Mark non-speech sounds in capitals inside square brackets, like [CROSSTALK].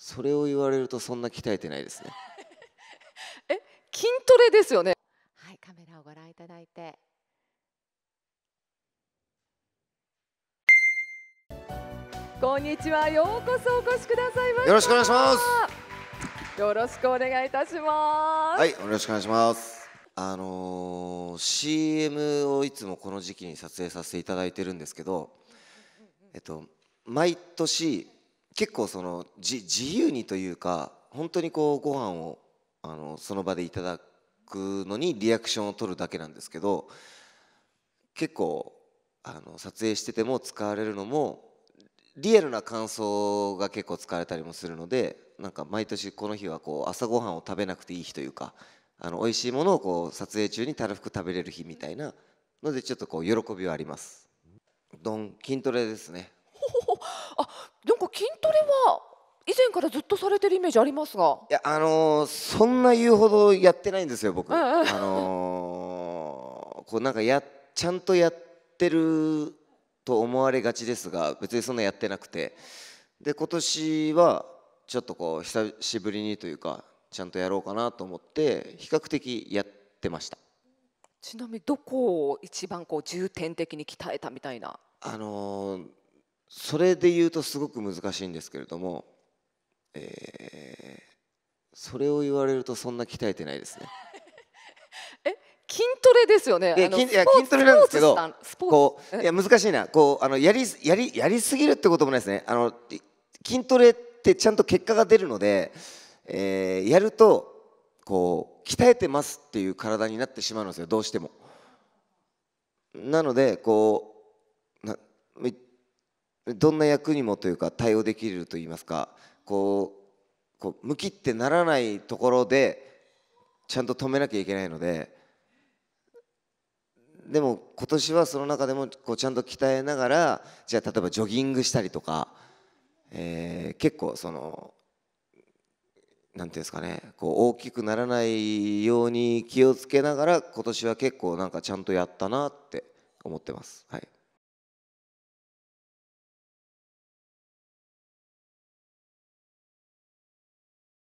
それを言われるとそんな鍛えてないですね [LAUGHS] え筋トレですよねはいカメラをご覧いただいてこんにちはようこそお越しくださいましよろしくお願いしますよろしくお願いいたしますはいよろしくお願いしますあのー、CM をいつもこの時期に撮影させていただいてるんですけどえっと毎年結構その自由にというか本当にこうご飯をあのその場でいただくのにリアクションを取るだけなんですけど結構あの撮影してても使われるのもリアルな感想が結構使われたりもするのでなんか毎年この日はこう朝ごはんを食べなくていい日というかあの美味しいものをこう撮影中にたらふく食べれる日みたいなのでちょっとこう喜びはあります。どん筋トレですね年からずっとされてるイメージありますがいやあのー、そんな言うほどやってないんですよ僕、うんうん、あのー、こうなんかやちゃんとやってると思われがちですが別にそんなやってなくてで今年はちょっとこう久しぶりにというかちゃんとやろうかなと思って比較的やってましたちなみにどこを一番こう重点的に鍛えたみたいなあのー、それで言うとすごく難しいんですけれどもえー、それを言われるとそんな鍛えてないですね。[LAUGHS] え筋トレですよね。いや筋トレなんですけど、こういや難しいな、こうあのやりやりやりすぎるってこともないですね。あの筋トレってちゃんと結果が出るので、えー、やるとこう鍛えてますっていう体になってしまうんですよ、どうしても。なのでこうどんな役にもというか対応できると言いますかこうこう向きってならないところでちゃんと止めなきゃいけないのででも今年はその中でもこうちゃんと鍛えながらじゃあ例えばジョギングしたりとか、えー、結構その何ていうんですかねこう大きくならないように気をつけながら今年は結構なんかちゃんとやったなって思ってます。はい